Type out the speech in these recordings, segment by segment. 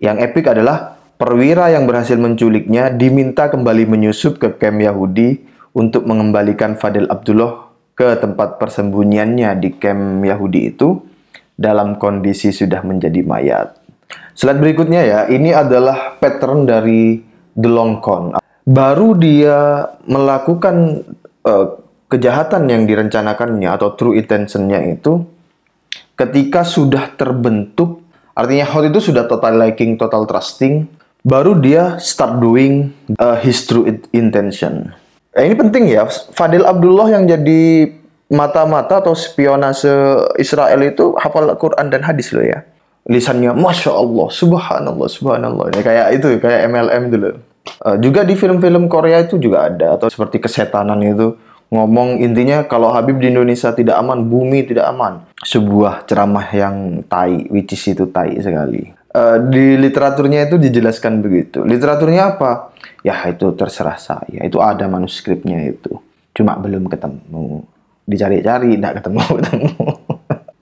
Yang epik adalah perwira yang berhasil menculiknya diminta kembali menyusup ke kem Yahudi untuk mengembalikan Fadil Abdullah ke tempat persembunyiannya di kem Yahudi itu dalam kondisi sudah menjadi mayat. Slide berikutnya ya, ini adalah pattern dari The Long Con. Baru dia melakukan uh, kejahatan yang direncanakannya atau true intentionnya itu ketika sudah terbentuk Artinya Hot itu sudah total liking, total trusting, baru dia start doing uh, his true intention. Eh, ini penting ya, Fadil Abdullah yang jadi mata-mata atau spionase Israel itu hafal Quran dan hadis loh ya. Lisannya, Masya Allah, Subhanallah, Subhanallah. Ya, kayak itu, kayak MLM dulu. Uh, juga di film-film Korea itu juga ada, atau seperti kesetanan itu ngomong intinya kalau Habib di Indonesia tidak aman, bumi tidak aman. Sebuah ceramah yang tai, which is itu tai sekali. Uh, di literaturnya itu dijelaskan begitu. Literaturnya apa? Ya itu terserah saya. Itu ada manuskripnya itu. Cuma belum ketemu. Dicari-cari, tidak ketemu, ketemu.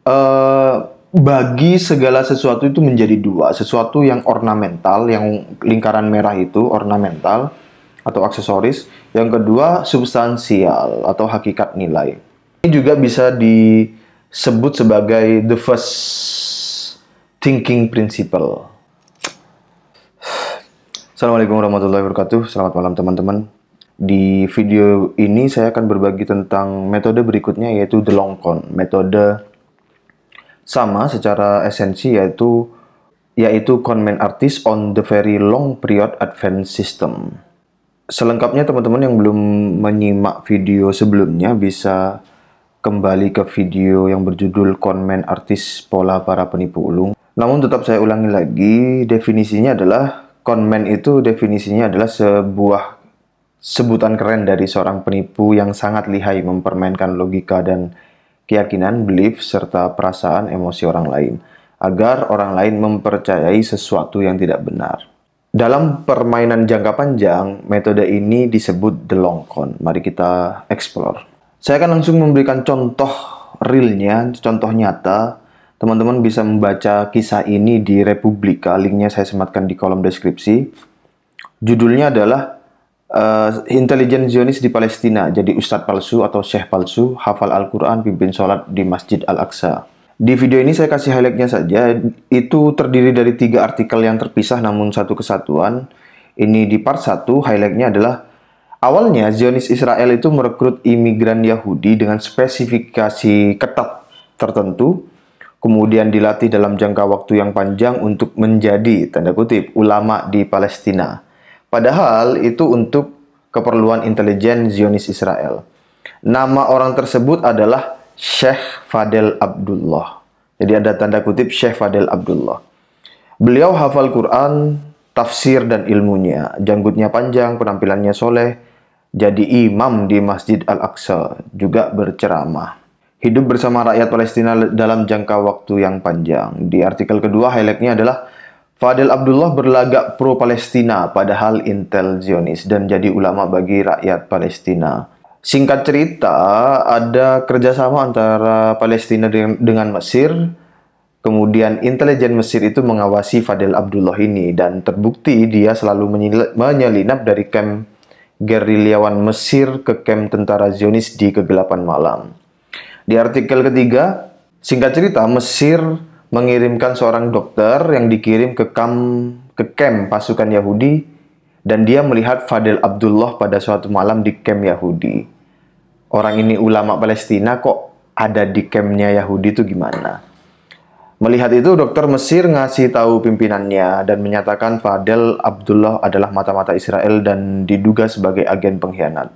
uh, bagi segala sesuatu itu menjadi dua. Sesuatu yang ornamental, yang lingkaran merah itu ornamental atau aksesoris, yang kedua substansial atau hakikat nilai. Ini juga bisa disebut sebagai the first thinking principle. Assalamualaikum warahmatullahi wabarakatuh. Selamat malam teman-teman. Di video ini saya akan berbagi tentang metode berikutnya yaitu the long con. Metode sama secara esensi yaitu yaitu comment artist on the very long period advance system selengkapnya teman-teman yang belum menyimak video sebelumnya bisa kembali ke video yang berjudul konmen artis pola para penipu ulung. Namun tetap saya ulangi lagi, definisinya adalah konmen itu definisinya adalah sebuah sebutan keren dari seorang penipu yang sangat lihai mempermainkan logika dan keyakinan, belief, serta perasaan emosi orang lain agar orang lain mempercayai sesuatu yang tidak benar. Dalam permainan jangka panjang, metode ini disebut the long con. Mari kita explore. Saya akan langsung memberikan contoh realnya, contoh nyata. Teman-teman bisa membaca kisah ini di Republika, linknya saya sematkan di kolom deskripsi. Judulnya adalah uh, eh, Intelijen Zionis di Palestina, jadi Ustadz palsu atau Syekh palsu, hafal Al-Quran, pimpin sholat di Masjid Al-Aqsa. Di video ini saya kasih highlightnya saja, itu terdiri dari tiga artikel yang terpisah namun satu kesatuan. Ini di part 1, highlightnya adalah Awalnya, Zionis Israel itu merekrut imigran Yahudi dengan spesifikasi ketat tertentu, kemudian dilatih dalam jangka waktu yang panjang untuk menjadi, tanda kutip, ulama di Palestina. Padahal itu untuk keperluan intelijen Zionis Israel. Nama orang tersebut adalah Syekh Fadel Abdullah. Jadi ada tanda kutip Syekh Fadel Abdullah. Beliau hafal Quran, tafsir dan ilmunya. Janggutnya panjang, penampilannya soleh. Jadi imam di Masjid Al-Aqsa, juga berceramah. Hidup bersama rakyat Palestina dalam jangka waktu yang panjang. Di artikel kedua, highlightnya adalah Fadel Abdullah berlagak pro-Palestina padahal intel Zionis dan jadi ulama bagi rakyat Palestina. Singkat cerita, ada kerjasama antara Palestina dengan Mesir. Kemudian intelijen Mesir itu mengawasi Fadel Abdullah ini dan terbukti dia selalu menyelinap dari kem gerilyawan Mesir ke kem tentara Zionis di kegelapan malam. Di artikel ketiga, singkat cerita Mesir mengirimkan seorang dokter yang dikirim ke kamp ke kamp pasukan Yahudi dan dia melihat Fadil Abdullah pada suatu malam di kem Yahudi. Orang ini ulama Palestina kok ada di kemnya Yahudi itu gimana? Melihat itu dokter Mesir ngasih tahu pimpinannya dan menyatakan Fadel Abdullah adalah mata-mata Israel dan diduga sebagai agen pengkhianat.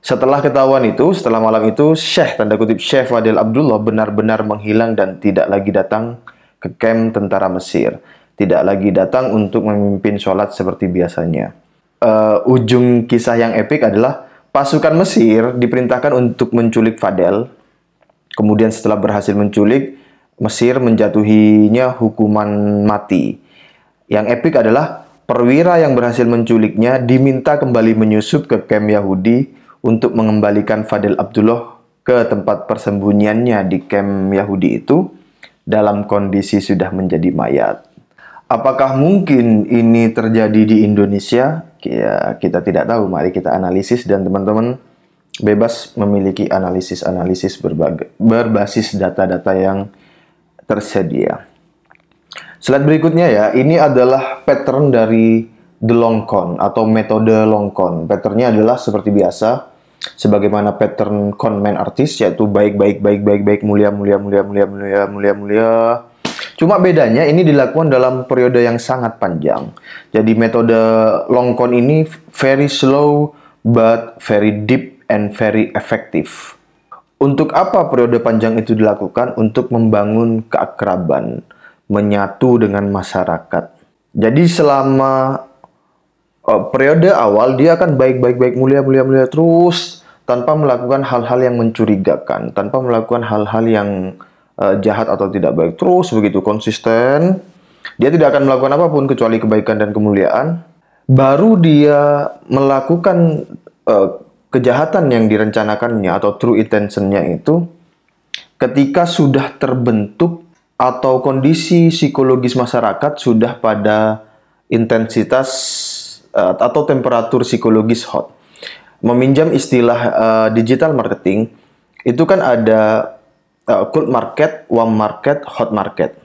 Setelah ketahuan itu, setelah malam itu, Syekh, tanda kutip Syekh Fadel Abdullah benar-benar menghilang dan tidak lagi datang ke kem tentara Mesir tidak lagi datang untuk memimpin sholat seperti biasanya. Uh, ujung kisah yang epik adalah pasukan Mesir diperintahkan untuk menculik Fadel. Kemudian setelah berhasil menculik, Mesir menjatuhinya hukuman mati. Yang epik adalah perwira yang berhasil menculiknya diminta kembali menyusup ke kem Yahudi untuk mengembalikan Fadel Abdullah ke tempat persembunyiannya di kem Yahudi itu dalam kondisi sudah menjadi mayat. Apakah mungkin ini terjadi di Indonesia? Ya, kita tidak tahu. Mari kita analisis dan teman-teman bebas memiliki analisis-analisis berbasis data-data yang tersedia. Slide berikutnya ya, ini adalah pattern dari the long con atau metode long con. Patternnya adalah seperti biasa, sebagaimana pattern conman artist, yaitu baik baik baik baik baik mulia mulia mulia mulia mulia mulia mulia Cuma bedanya ini dilakukan dalam periode yang sangat panjang. Jadi metode long con ini very slow but very deep and very effective. Untuk apa periode panjang itu dilakukan? Untuk membangun keakraban, menyatu dengan masyarakat. Jadi selama uh, periode awal dia akan baik-baik-baik mulia-mulia-mulia terus tanpa melakukan hal-hal yang mencurigakan, tanpa melakukan hal-hal yang uh, jahat atau tidak baik terus begitu konsisten, dia tidak akan melakukan apapun kecuali kebaikan dan kemuliaan. Baru dia melakukan uh, kejahatan yang direncanakannya atau true intentionnya itu ketika sudah terbentuk atau kondisi psikologis masyarakat sudah pada intensitas uh, atau temperatur psikologis hot. Meminjam istilah uh, digital marketing, itu kan ada uh, eh, cold market, warm market, hot market.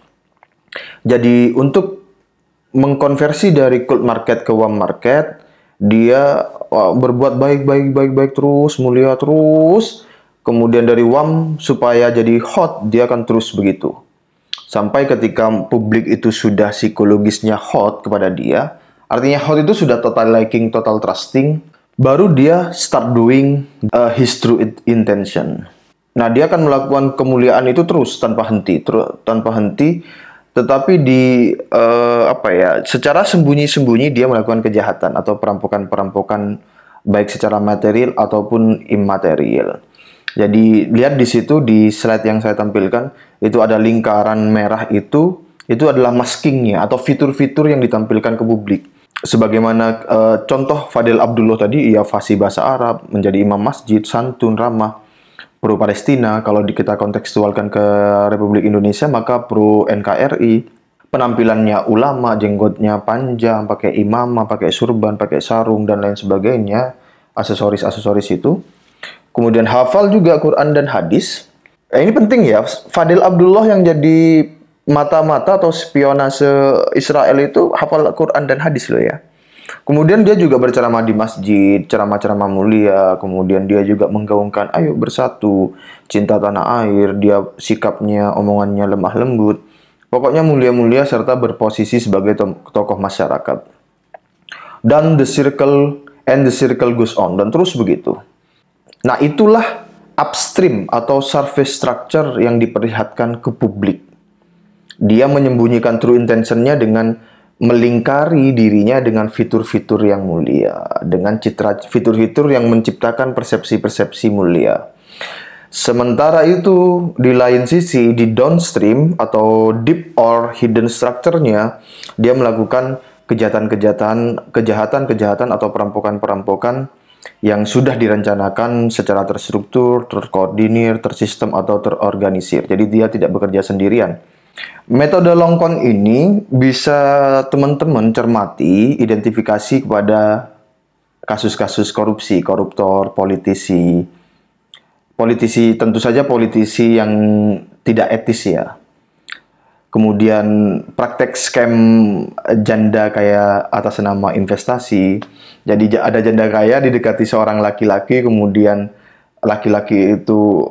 Jadi untuk mengkonversi dari cold market ke warm market, dia uh, berbuat baik baik baik baik terus, mulia terus. Kemudian dari warm supaya jadi hot, dia akan terus begitu. Sampai ketika publik itu sudah psikologisnya hot kepada dia, artinya hot itu sudah total liking, total trusting, baru dia start doing uh, his true intention. Nah, dia akan melakukan kemuliaan itu terus tanpa henti, terus tanpa henti. Tetapi di uh, apa ya, secara sembunyi-sembunyi dia melakukan kejahatan atau perampokan-perampokan baik secara material ataupun immaterial. Jadi lihat di situ di slide yang saya tampilkan itu ada lingkaran merah itu itu adalah maskingnya atau fitur-fitur yang ditampilkan ke publik. Sebagaimana uh, contoh Fadil Abdullah tadi, ia fasih bahasa Arab, menjadi imam masjid, santun, ramah pro Palestina, kalau kita kontekstualkan ke Republik Indonesia maka pro NKRI, penampilannya ulama, jenggotnya panjang, pakai imam pakai surban, pakai sarung dan lain sebagainya, aksesoris-aksesoris itu. Kemudian hafal juga Quran dan hadis. Eh, ini penting ya, Fadil Abdullah yang jadi mata-mata atau spionase Israel itu hafal Quran dan hadis loh ya. Kemudian dia juga berceramah di masjid, ceramah-ceramah mulia, kemudian dia juga menggaungkan ayo bersatu, cinta tanah air, dia sikapnya, omongannya lemah lembut. Pokoknya mulia-mulia serta berposisi sebagai tokoh masyarakat. Dan the circle and the circle goes on dan terus begitu. Nah, itulah upstream atau surface structure yang diperlihatkan ke publik. Dia menyembunyikan true intentionnya dengan melingkari dirinya dengan fitur-fitur yang mulia, dengan citra fitur-fitur yang menciptakan persepsi-persepsi mulia. Sementara itu, di lain sisi, di downstream atau deep or hidden structure-nya, dia melakukan kejahatan-kejahatan, kejahatan-kejahatan atau perampokan-perampokan yang sudah direncanakan secara terstruktur, terkoordinir, tersistem, atau terorganisir. Jadi dia tidak bekerja sendirian Metode longkon ini bisa teman-teman cermati, identifikasi kepada kasus-kasus korupsi, koruptor, politisi. Politisi tentu saja politisi yang tidak etis ya. Kemudian praktek scam janda kaya atas nama investasi. Jadi ada janda kaya didekati seorang laki-laki, kemudian laki-laki itu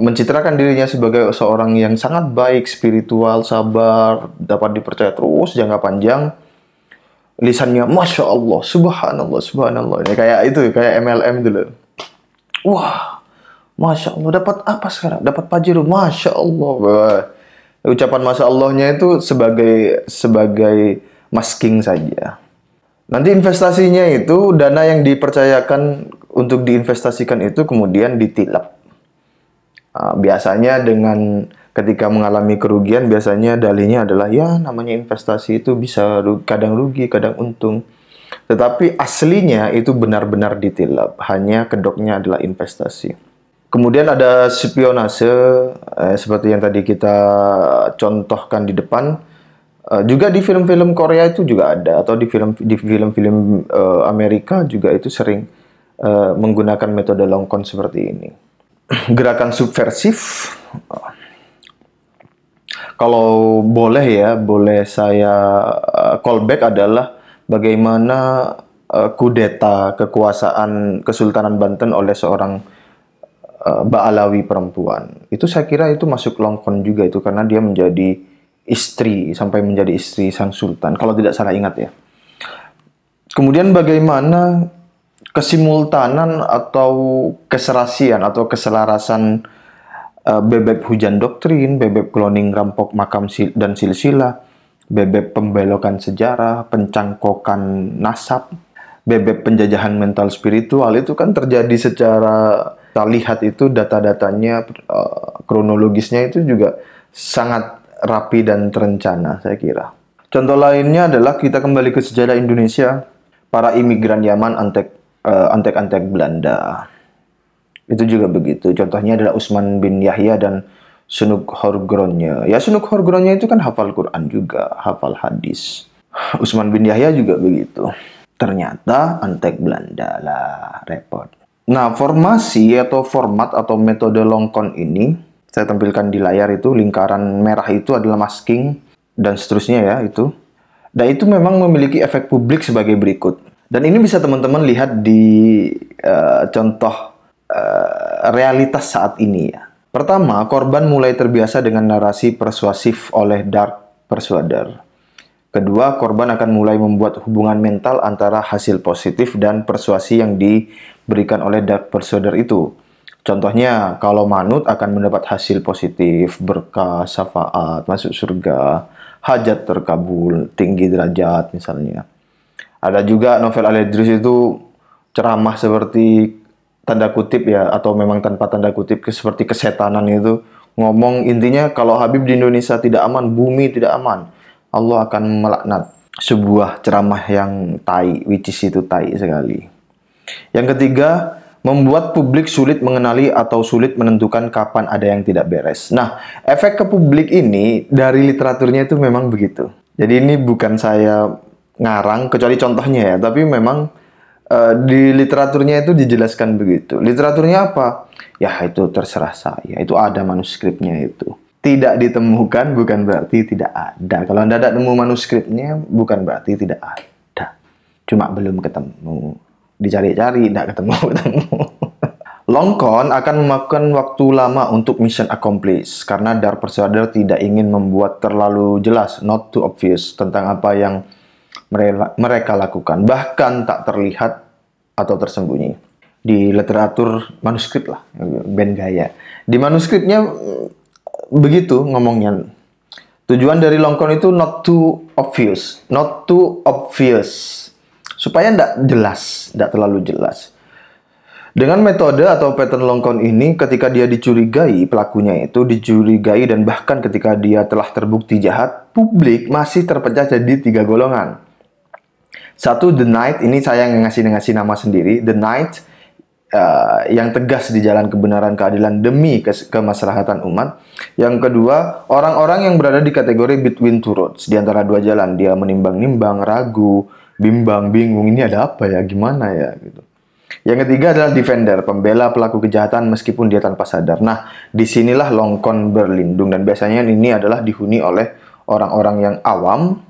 mencitrakan dirinya sebagai seorang yang sangat baik, spiritual, sabar, dapat dipercaya terus jangka panjang. Lisannya, masya Allah, subhanallah, subhanallah. Ini kayak itu, kayak MLM dulu. Wah, masya Allah, dapat apa sekarang? Dapat pajero, masya Allah. Ucapan masya Allahnya itu sebagai sebagai masking saja. Nanti investasinya itu dana yang dipercayakan untuk diinvestasikan itu kemudian ditilap Ah, biasanya dengan ketika mengalami kerugian biasanya dalihnya adalah ya namanya investasi itu bisa kadang rugi, kadang untung. Tetapi aslinya itu benar-benar ditilap, hanya kedoknya adalah investasi. Kemudian ada spionase eh, seperti yang tadi kita contohkan di depan. Eh, juga di film-film Korea itu juga ada atau di film di film-film eh, Amerika juga itu sering eh, menggunakan metode long con seperti ini gerakan subversif kalau boleh ya, boleh saya eh, callback adalah bagaimana eh, kudeta kekuasaan Kesultanan Banten oleh seorang eh, Baalawi perempuan. Itu saya kira itu masuk longkon juga itu karena dia menjadi istri sampai menjadi istri sang sultan kalau tidak salah ingat ya. Kemudian bagaimana kesimultanan atau keserasian atau keselarasan uh, bebek hujan doktrin, bebek cloning rampok makam sil dan silsilah, bebek pembelokan sejarah, pencangkokan nasab, bebek penjajahan mental spiritual itu kan terjadi secara kita lihat itu data-datanya uh, kronologisnya itu juga sangat rapi dan terencana saya kira. Contoh lainnya adalah kita kembali ke sejarah Indonesia, para imigran Yaman antek Eh, antek-antek Belanda. Itu juga begitu. Contohnya adalah Usman bin Yahya dan Sunuk Horgronnya. Ya Sunuk Horgronnya itu kan hafal Quran juga, hafal hadis. Usman bin Yahya juga begitu. Ternyata antek Belanda lah, repot. Nah, formasi atau format atau metode longkon ini saya tampilkan di layar itu lingkaran merah itu adalah masking dan seterusnya ya itu. Dan itu memang memiliki efek publik sebagai berikut. Dan ini bisa teman-teman lihat di uh, contoh uh, realitas saat ini ya. Pertama, korban mulai terbiasa dengan narasi persuasif oleh dark persuader. Kedua, korban akan mulai membuat hubungan mental antara hasil positif dan persuasi yang diberikan oleh dark persuader itu. Contohnya, kalau manut akan mendapat hasil positif, berkah, syafaat, masuk surga, hajat terkabul, tinggi derajat misalnya. Ada juga novel Al itu ceramah seperti tanda kutip ya atau memang tanpa tanda kutip seperti kesetanan itu ngomong intinya kalau Habib di Indonesia tidak aman, bumi tidak aman. Allah akan melaknat sebuah ceramah yang tai, which is itu tai sekali. Yang ketiga, membuat publik sulit mengenali atau sulit menentukan kapan ada yang tidak beres. Nah, efek ke publik ini dari literaturnya itu memang begitu. Jadi ini bukan saya ngarang kecuali contohnya ya tapi memang uh, di literaturnya itu dijelaskan begitu literaturnya apa ya itu terserah saya itu ada manuskripnya itu tidak ditemukan bukan berarti tidak ada kalau anda tidak nemu manuskripnya bukan berarti tidak ada cuma belum ketemu dicari-cari tidak ketemu ketemu Longcon akan memakan waktu lama untuk mission accomplish karena Dark Persuader tidak ingin membuat terlalu jelas, not too obvious, tentang apa yang mereka lakukan, bahkan tak terlihat atau tersembunyi di literatur manuskrip lah, Ben Gaya. Di manuskripnya mm, begitu ngomongnya. Tujuan dari Longkon itu not too obvious, not too obvious, supaya ndak jelas, ndak terlalu jelas. Dengan metode atau pattern longkon ini, ketika dia dicurigai, pelakunya itu dicurigai dan bahkan ketika dia telah terbukti jahat, publik masih terpecah jadi tiga golongan. Satu The Night ini saya yang ngasih ngasih nama sendiri The Night uh, eh, yang tegas di jalan kebenaran keadilan demi ke kemaslahatan umat. Yang kedua, orang-orang yang berada di kategori between two roads, di antara dua jalan, dia menimbang-nimbang, ragu, bimbang, bingung, ini ada apa ya, gimana ya gitu. Yang ketiga adalah defender, pembela pelaku kejahatan meskipun dia tanpa sadar. Nah, disinilah longkon berlindung dan biasanya ini adalah dihuni oleh orang-orang yang awam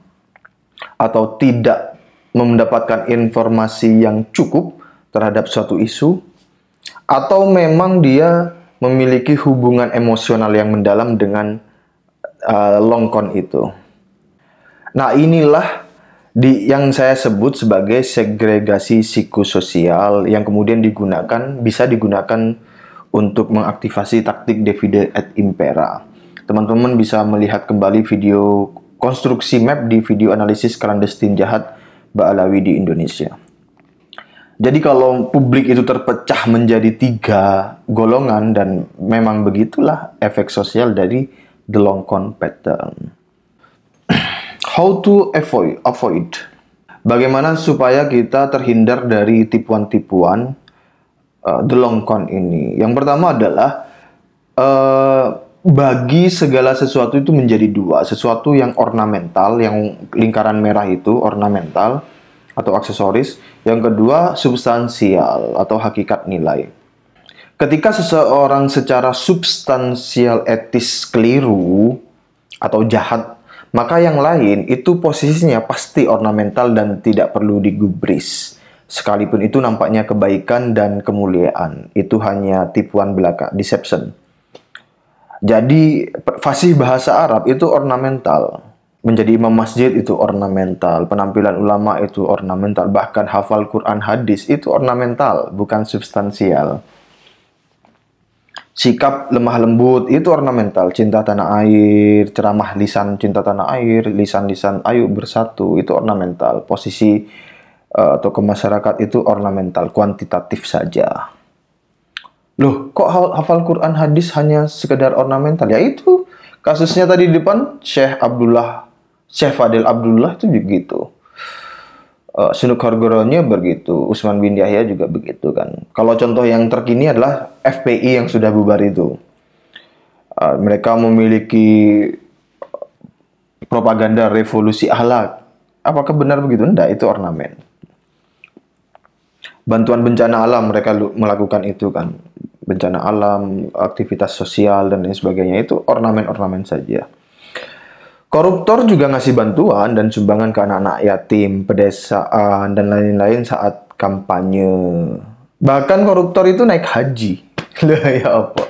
atau tidak mendapatkan informasi yang cukup terhadap suatu isu, atau memang dia memiliki hubungan emosional yang mendalam dengan uh, eh, longkon itu. Nah, inilah di, yang saya sebut sebagai segregasi psikososial yang kemudian digunakan bisa digunakan untuk mengaktifasi taktik divide et impera. Teman-teman bisa melihat kembali video konstruksi map di video analisis clandestine jahat Ba'alawi di Indonesia. Jadi kalau publik itu terpecah menjadi tiga golongan dan memang begitulah efek sosial dari the long con pattern. How to avoid? avoid. Bagaimana supaya kita terhindar dari tipuan-tipuan uh, the long con ini? Yang pertama adalah uh, bagi segala sesuatu itu menjadi dua, sesuatu yang ornamental, yang lingkaran merah itu ornamental atau aksesoris, yang kedua substansial atau hakikat nilai. Ketika seseorang secara substansial etis keliru atau jahat, maka yang lain itu posisinya pasti ornamental dan tidak perlu digubris. Sekalipun itu nampaknya kebaikan dan kemuliaan, itu hanya tipuan belaka, deception. Jadi fasih bahasa Arab itu ornamental. Menjadi imam masjid itu ornamental, penampilan ulama itu ornamental, bahkan hafal Quran hadis itu ornamental, bukan substansial. Sikap lemah lembut itu ornamental, cinta tanah air, ceramah lisan cinta tanah air, lisan-lisan ayu bersatu itu ornamental. Posisi atau eh, ke masyarakat itu ornamental, kuantitatif saja. Loh, kok hafal Quran hadis hanya sekedar ornamental? Ya itu kasusnya tadi di depan Syekh Abdullah, Syekh Fadil Abdullah itu juga begitu. Uh, eh, Sunuk Hargoronya begitu, Usman bin Yahya juga begitu kan. Kalau contoh yang terkini adalah FPI yang sudah bubar itu. Uh, mereka memiliki eh, propaganda revolusi ahlak. Apakah benar begitu? Tidak, itu ornamen bantuan bencana alam mereka melakukan itu kan bencana alam, aktivitas sosial dan lain sebagainya itu ornamen-ornamen saja. Koruptor juga ngasih bantuan dan sumbangan ke anak-anak yatim, pedesaan dan lain-lain saat kampanye. Bahkan koruptor itu naik haji. Lah ya apa?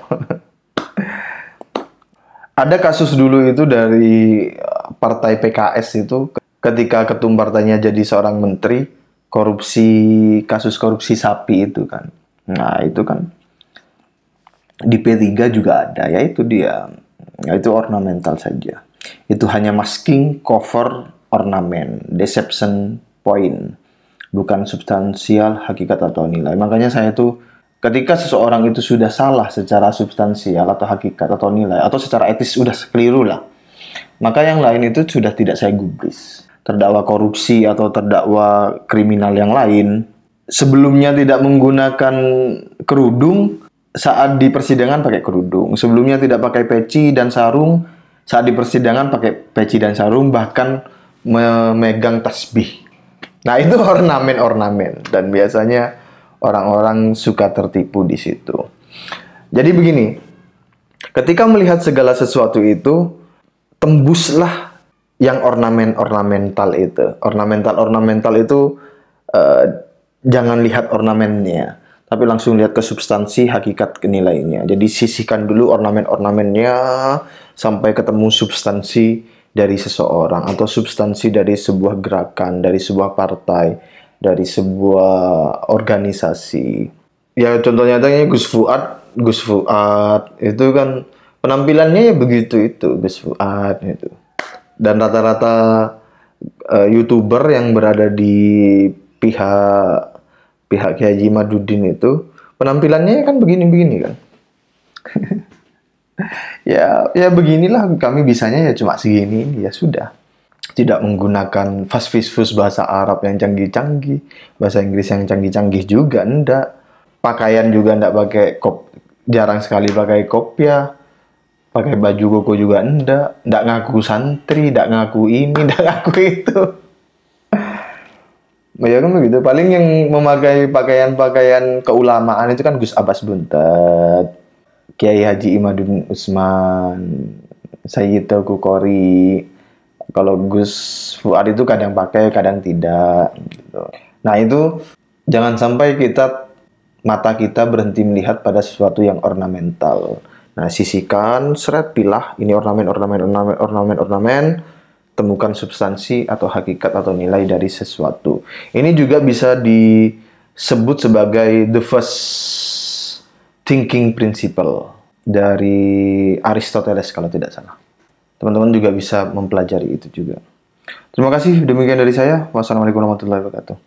Ada kasus dulu itu dari eh, partai PKS itu ketika ketum partainya jadi seorang menteri korupsi kasus korupsi sapi itu kan. Nah, itu kan di P3 juga ada ya itu dia itu ornamental saja. Itu hanya masking, cover, ornamen, deception point. Bukan substansial, hakikat atau nilai. Makanya saya itu ketika seseorang itu sudah salah secara substansial atau hakikat atau nilai atau secara etis sudah keliru lah. Maka yang lain itu sudah tidak saya gubris terdakwa korupsi atau terdakwa kriminal yang lain sebelumnya tidak menggunakan kerudung saat di persidangan pakai kerudung sebelumnya tidak pakai peci dan sarung saat di persidangan pakai peci dan sarung bahkan memegang tasbih nah itu ornamen-ornamen dan biasanya orang-orang suka tertipu di situ jadi begini ketika melihat segala sesuatu itu tembuslah yang ornamen ornamental itu ornamental ornamental itu uh, jangan lihat ornamennya tapi langsung lihat ke substansi hakikat nilainya. Jadi sisihkan dulu ornamen-ornamennya sampai ketemu substansi dari seseorang atau substansi dari sebuah gerakan, dari sebuah partai, dari sebuah organisasi. Ya contohnya tadi Gus Fuad, Gus Fuad itu kan penampilannya ya begitu itu Gus Fuad itu dan rata-rata uh, youtuber yang berada di pihak pihak Kiai Haji Madudin itu penampilannya kan begini-begini kan ya ya beginilah kami bisanya ya cuma segini ya sudah tidak menggunakan fast fast bahasa Arab yang canggih-canggih bahasa Inggris yang canggih-canggih juga ndak pakaian juga ndak pakai kop jarang sekali pakai kopiah pakai baju koko juga ndak, enggak ngaku santri ndak ngaku ini ndak ngaku itu nah, ya kan begitu paling yang memakai pakaian-pakaian keulamaan itu kan Gus Abbas Buntet Kiai Haji Imadun Usman Sayyidah Kukori kalau Gus Fuad itu kadang pakai kadang tidak gitu. nah itu jangan sampai kita mata kita berhenti melihat pada sesuatu yang ornamental Nah, sisihkan, seret, pilah, ini ornamen, ornamen, ornamen, ornamen, ornamen, temukan substansi atau hakikat atau nilai dari sesuatu. Ini juga bisa disebut sebagai the first thinking principle dari Aristoteles kalau tidak salah. Teman-teman juga bisa mempelajari itu juga. Terima kasih, demikian dari saya. Wassalamualaikum warahmatullahi wabarakatuh.